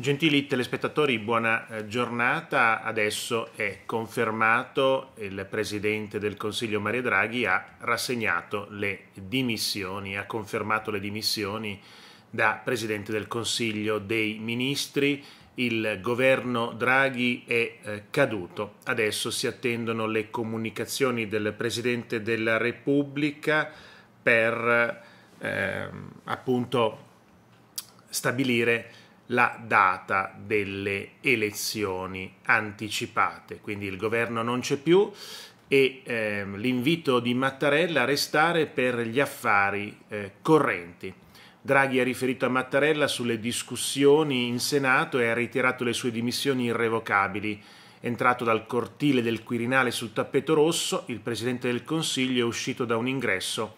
Gentili telespettatori, buona eh, giornata. Adesso è confermato il Presidente del Consiglio Mario Draghi ha rassegnato le dimissioni, ha confermato le dimissioni da Presidente del Consiglio dei Ministri. Il governo Draghi è eh, caduto. Adesso si attendono le comunicazioni del Presidente della Repubblica per eh, appunto stabilire la data delle elezioni anticipate, quindi il governo non c'è più e ehm, l'invito di Mattarella a restare per gli affari eh, correnti. Draghi ha riferito a Mattarella sulle discussioni in Senato e ha ritirato le sue dimissioni irrevocabili. Entrato dal cortile del Quirinale sul tappeto rosso, il Presidente del Consiglio è uscito da un ingresso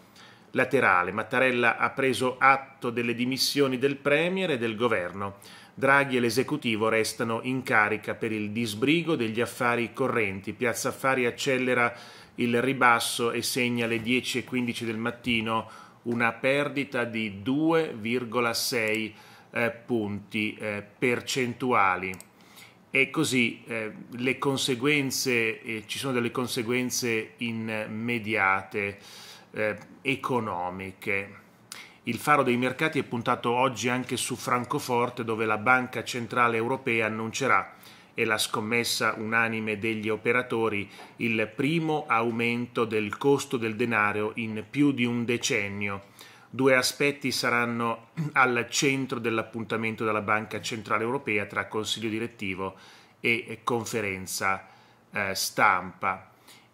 laterale. Mattarella ha preso atto delle dimissioni del Premier e del governo. Draghi e l'esecutivo restano in carica per il disbrigo degli affari correnti. Piazza Affari accelera il ribasso e segna alle 10.15 del mattino una perdita di 2,6 eh, punti eh, percentuali. E così eh, le conseguenze, eh, ci sono delle conseguenze immediate eh, economiche. Il faro dei mercati è puntato oggi anche su Francoforte dove la Banca Centrale Europea annuncerà e la scommessa unanime degli operatori il primo aumento del costo del denaro in più di un decennio. Due aspetti saranno al centro dell'appuntamento della Banca Centrale Europea tra Consiglio direttivo e conferenza eh, stampa.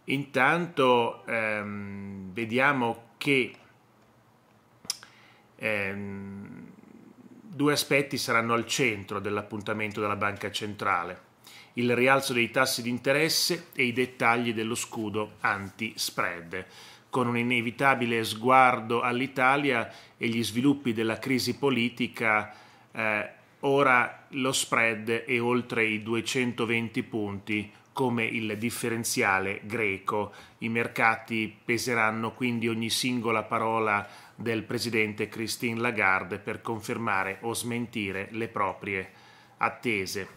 Intanto ehm, vediamo che ehm, due aspetti saranno al centro dell'appuntamento della Banca Centrale, il rialzo dei tassi di interesse e i dettagli dello scudo anti-spread con un inevitabile sguardo all'Italia e gli sviluppi della crisi politica, eh, ora lo spread è oltre i 220 punti, come il differenziale greco. I mercati peseranno quindi ogni singola parola del presidente Christine Lagarde per confermare o smentire le proprie attese.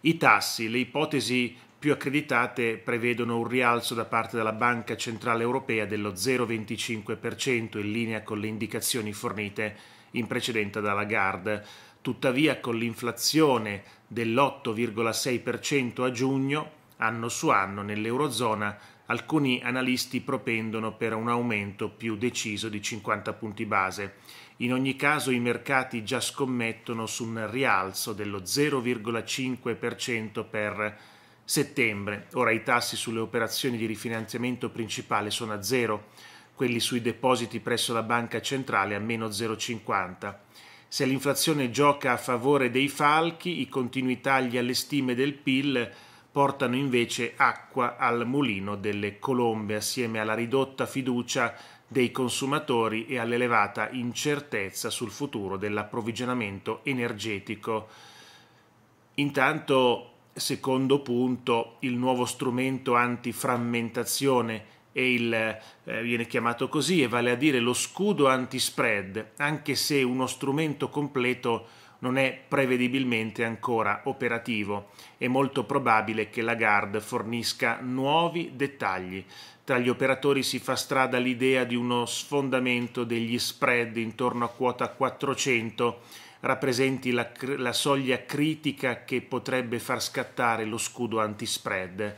I tassi, le ipotesi più accreditate prevedono un rialzo da parte della Banca Centrale Europea dello 0,25% in linea con le indicazioni fornite in precedenza dalla Lagarde. Tuttavia con l'inflazione dell'8,6% a giugno, anno su anno nell'Eurozona, alcuni analisti propendono per un aumento più deciso di 50 punti base. In ogni caso i mercati già scommettono su un rialzo dello 0,5% per settembre. Ora i tassi sulle operazioni di rifinanziamento principale sono a zero, quelli sui depositi presso la banca centrale a meno 0,50 se l'inflazione gioca a favore dei falchi, i continui tagli alle stime del PIL portano invece acqua al mulino delle colombe, assieme alla ridotta fiducia dei consumatori e all'elevata incertezza sul futuro dell'approvvigionamento energetico. Intanto, secondo punto, il nuovo strumento antiframmentazione il, eh, viene chiamato così e vale a dire lo scudo antispread, anche se uno strumento completo non è prevedibilmente ancora operativo. È molto probabile che la GARD fornisca nuovi dettagli. Tra gli operatori si fa strada l'idea di uno sfondamento degli spread intorno a quota 400 rappresenti la, la soglia critica che potrebbe far scattare lo scudo antispread.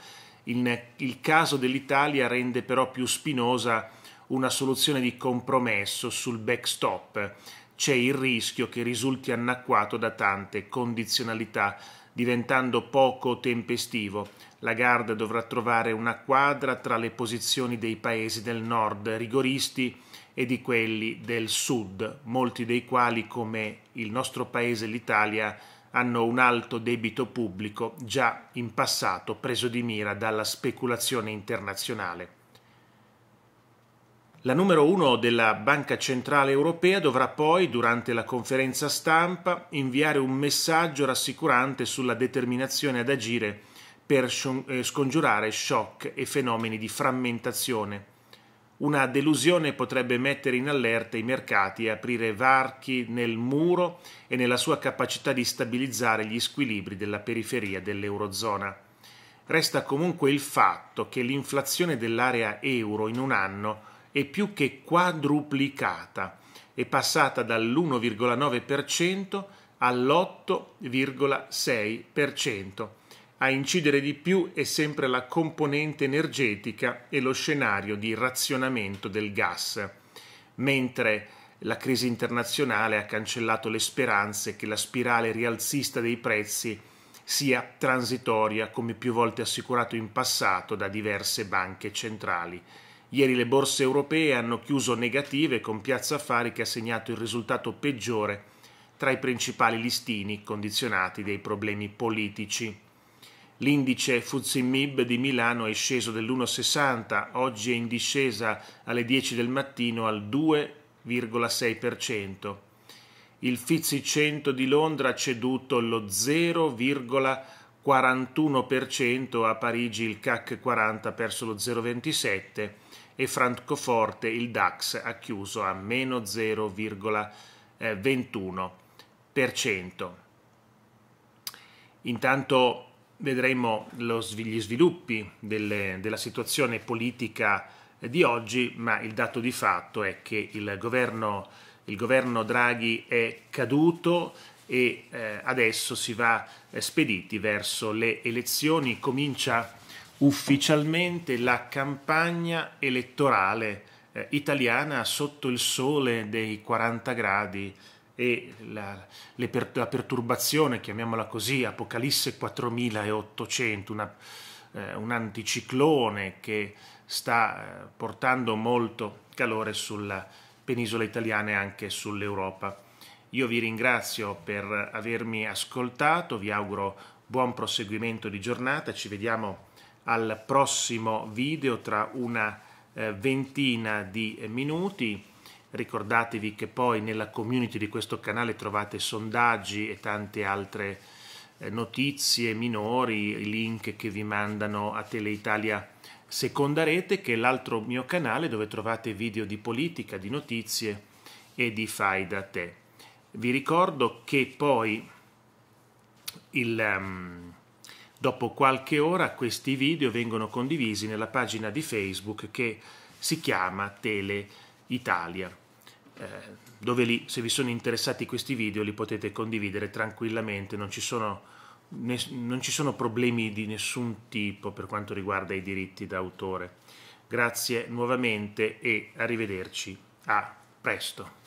Il, il caso dell'Italia rende però più spinosa una soluzione di compromesso sul backstop. C'è il rischio che risulti annacquato da tante condizionalità, diventando poco tempestivo. La Garda dovrà trovare una quadra tra le posizioni dei paesi del nord rigoristi e di quelli del sud, molti dei quali, come il nostro paese l'Italia, hanno un alto debito pubblico già in passato preso di mira dalla speculazione internazionale. La numero uno della Banca Centrale Europea dovrà poi, durante la conferenza stampa, inviare un messaggio rassicurante sulla determinazione ad agire per eh, scongiurare shock e fenomeni di frammentazione una delusione potrebbe mettere in allerta i mercati e aprire varchi nel muro e nella sua capacità di stabilizzare gli squilibri della periferia dell'Eurozona. Resta comunque il fatto che l'inflazione dell'area euro in un anno è più che quadruplicata, è passata dall'1,9% all'8,6% a incidere di più è sempre la componente energetica e lo scenario di razionamento del gas, mentre la crisi internazionale ha cancellato le speranze che la spirale rialzista dei prezzi sia transitoria, come più volte assicurato in passato da diverse banche centrali. Ieri le borse europee hanno chiuso negative con Piazza Affari che ha segnato il risultato peggiore tra i principali listini condizionati dai problemi politici. L'indice FTSE MIB di Milano è sceso dell'1,60, oggi è in discesa alle 10 del mattino al 2,6%. Il FTSE 100 di Londra ha ceduto lo 0,41%, a Parigi il CAC 40 ha perso lo 0,27% e Francoforte il DAX ha chiuso a meno 0,21%. Intanto vedremo lo, gli sviluppi delle, della situazione politica di oggi, ma il dato di fatto è che il governo, il governo Draghi è caduto e eh, adesso si va eh, spediti verso le elezioni, comincia ufficialmente la campagna elettorale eh, italiana sotto il sole dei 40 gradi e la, per, la perturbazione, chiamiamola così, Apocalisse 4800, una, eh, un anticiclone che sta eh, portando molto calore sulla penisola italiana e anche sull'Europa. Io vi ringrazio per avermi ascoltato, vi auguro buon proseguimento di giornata, ci vediamo al prossimo video tra una eh, ventina di minuti Ricordatevi che poi nella community di questo canale trovate sondaggi e tante altre eh, notizie minori, i link che vi mandano a Teleitalia Seconda Rete, che è l'altro mio canale dove trovate video di politica, di notizie e di fai da te. Vi ricordo che poi il, um, dopo qualche ora questi video vengono condivisi nella pagina di Facebook che si chiama Tele Italia, eh, dove lì se vi sono interessati questi video li potete condividere tranquillamente, non ci sono, ne, non ci sono problemi di nessun tipo per quanto riguarda i diritti d'autore. Grazie nuovamente e arrivederci. A presto.